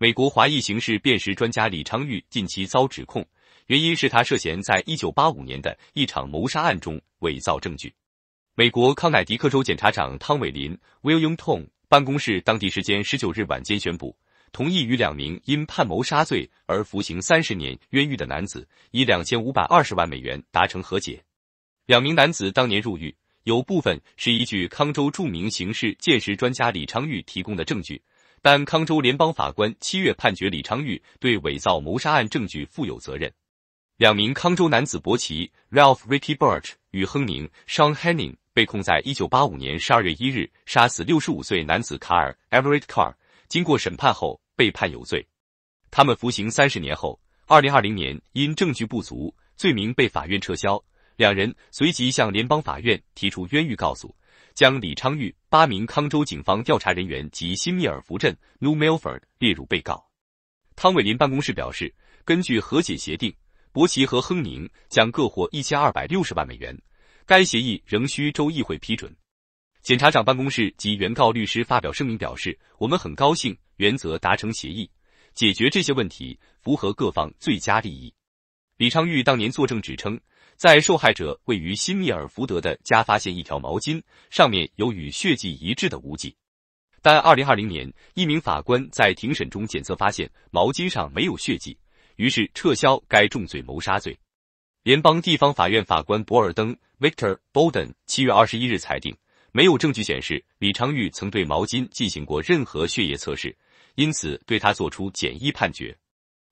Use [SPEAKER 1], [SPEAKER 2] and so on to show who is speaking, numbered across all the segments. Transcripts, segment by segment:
[SPEAKER 1] 美国华裔刑事辨识专家李昌钰近期遭指控，原因是他涉嫌在1985年的一场谋杀案中伪造证据。美国康乃狄克州检察长汤伟林 （William Tong） 办公室当地时间十九日晚间宣布，同意与两名因判谋杀罪而服刑三十年冤狱的男子以两千五百二十万美元达成和解。两名男子当年入狱，有部分是依据康州著名刑事鉴识专家李昌钰提供的证据。但康州联邦法官七月判决李昌钰对伪造谋杀案证据负有责任。两名康州男子伯奇 （Ralph Ricky Birch） 与亨宁 （Sean Henning） 被控在一九八五年十二月一日杀死六十五岁男子卡尔 （Everett Carr）。经过审判后，被判有罪。他们服刑三十年后，二零二零年因证据不足，罪名被法院撤销。两人随即向联邦法院提出冤狱告诉，将李昌钰、八名康州警方调查人员及新密尔福镇 （New Milford） 列入被告。汤伟林办公室表示，根据和解协定，伯奇和亨宁将各获一千二百六十万美元。该协议仍需州议会批准。检察长办公室及原告律师发表声明表示：“我们很高兴原则达成协议，解决这些问题符合各方最佳利益。”李昌钰当年作证指称，在受害者位于新密尔福德的家发现一条毛巾，上面有与血迹一致的污迹。但二零二零年，一名法官在庭审中检测发现毛巾上没有血迹，于是撤销该重罪谋杀罪。联邦地方法院法官博尔登 （Victor b o l d e n 七月二十一日裁定，没有证据显示李昌钰曾对毛巾进行过任何血液测试，因此对他作出简易判决。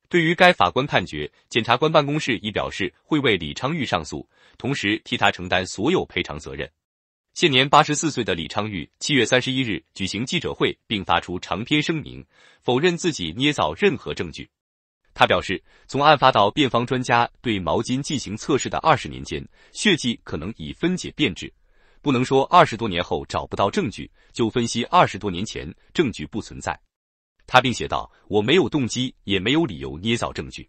[SPEAKER 1] 对于该法官判决，检察官办公室已表示会为李昌钰上诉，同时替他承担所有赔偿责任。现年八十四岁的李昌钰七月三十一日举行记者会，并发出长篇声明，否认自己捏造任何证据。他表示，从案发到辩方专家对毛巾进行测试的二十年间，血迹可能已分解变质，不能说二十多年后找不到证据就分析二十多年前证据不存在。他并写道：“我没有动机，也没有理由捏造证据。”